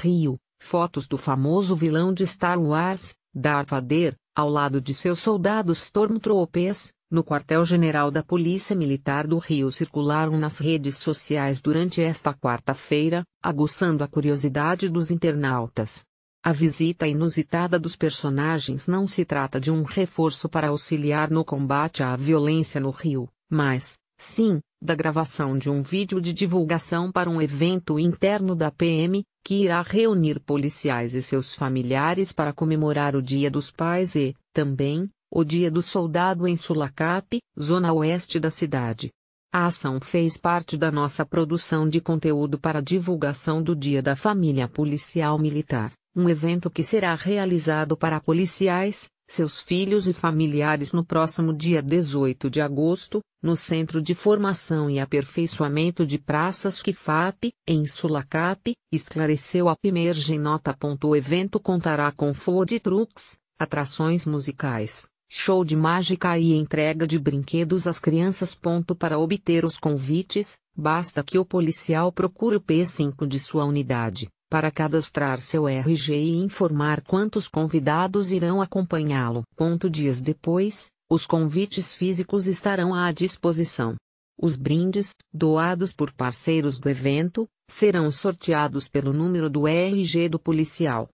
Rio, fotos do famoso vilão de Star Wars, Darth Vader, ao lado de seus soldados Stormtroopers, no quartel-general da Polícia Militar do Rio circularam nas redes sociais durante esta quarta-feira, aguçando a curiosidade dos internautas. A visita inusitada dos personagens não se trata de um reforço para auxiliar no combate à violência no Rio, mas, Sim, da gravação de um vídeo de divulgação para um evento interno da PM, que irá reunir policiais e seus familiares para comemorar o Dia dos Pais e, também, o Dia do Soldado em Sulacap, zona oeste da cidade. A ação fez parte da nossa produção de conteúdo para divulgação do Dia da Família Policial Militar, um evento que será realizado para policiais, seus filhos e familiares no próximo dia 18 de agosto, no Centro de Formação e Aperfeiçoamento de Praças QFAP, em Sulacap, esclareceu a Pimerge nota. O evento contará com food trucks, atrações musicais, show de mágica e entrega de brinquedos às crianças. Para obter os convites, basta que o policial procure o P5 de sua unidade para cadastrar seu RG e informar quantos convidados irão acompanhá-lo. Dias depois, os convites físicos estarão à disposição. Os brindes, doados por parceiros do evento, serão sorteados pelo número do RG do policial.